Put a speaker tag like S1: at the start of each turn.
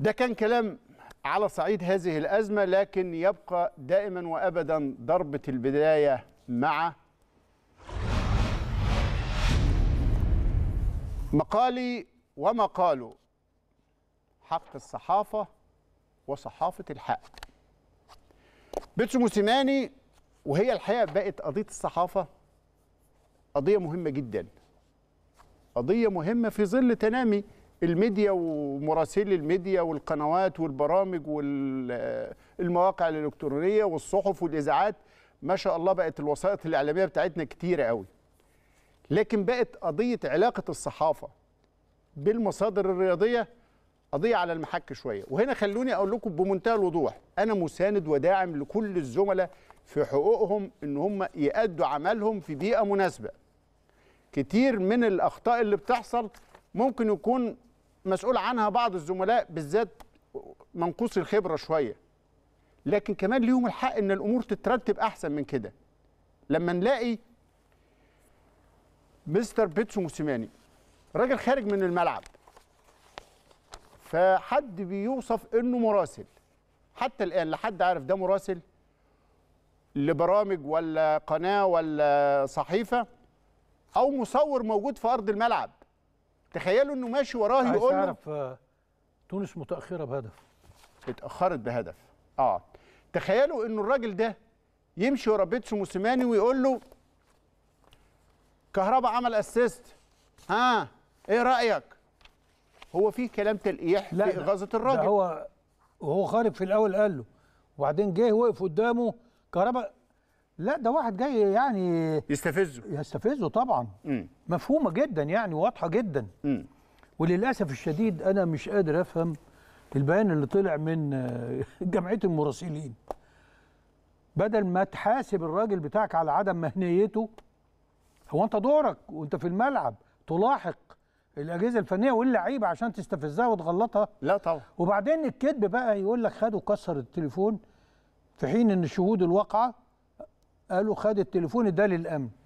S1: ده كان كلام على صعيد هذه الأزمة لكن يبقى دائما وأبدا ضربة البداية مع مقالي ومقاله حق الصحافة وصحافة الحق بيتش موسيماني وهي الحقيقة بقت قضية الصحافة قضية مهمة جدا قضية مهمة في ظل تنامي الميديا ومراسلي الميديا والقنوات والبرامج والمواقع الالكترونيه والصحف والاذاعات ما شاء الله بقت الوسائط الاعلاميه بتاعتنا كتيره قوي لكن بقت قضيه علاقه الصحافه بالمصادر الرياضيه قضيه على المحك شويه وهنا خلوني اقول لكم بمنتهى الوضوح انا مساند وداعم لكل الزملاء في حقوقهم ان هم يأدوا عملهم في بيئه مناسبه كتير من الاخطاء اللي بتحصل ممكن يكون مسؤول عنها بعض الزملاء بالذات منقوص الخبره شويه لكن كمان ليهم الحق ان الامور تترتب احسن من كده لما نلاقي مستر بيتسو موسيماني راجل خارج من الملعب فحد بيوصف انه مراسل حتى الان لحد عارف ده مراسل لبرامج ولا قناه ولا صحيفه او مصور موجود في ارض الملعب تخيلوا انه ماشي وراه يقول له عارف آه، تونس متاخره بهدف اتاخرت بهدف اه تخيلوا انه الراجل ده يمشي ورا بيتسو موسيماني ويقول له كهربا عمل
S2: اسيست
S1: ها آه. ايه رايك هو في كلام تلقيح لا في اغاظه الراجل هو
S2: وهو خارج في الاول قال له وبعدين جه وقف قدامه كهربا لا ده واحد جاي يعني يستفزه يستفزه طبعا م. مفهومه جدا يعني واضحه جدا م. وللاسف الشديد انا مش قادر افهم البيان اللي طلع من جمعيه المراسلين بدل ما تحاسب الراجل بتاعك على عدم مهنيته هو انت دورك وانت في الملعب تلاحق الاجهزه الفنيه واللعيبه عشان تستفزها وتغلطها لا طبعا وبعدين الكذب بقى يقول لك خد كسر التليفون في حين ان شهود الواقعه قالوا خد التليفون ده للامن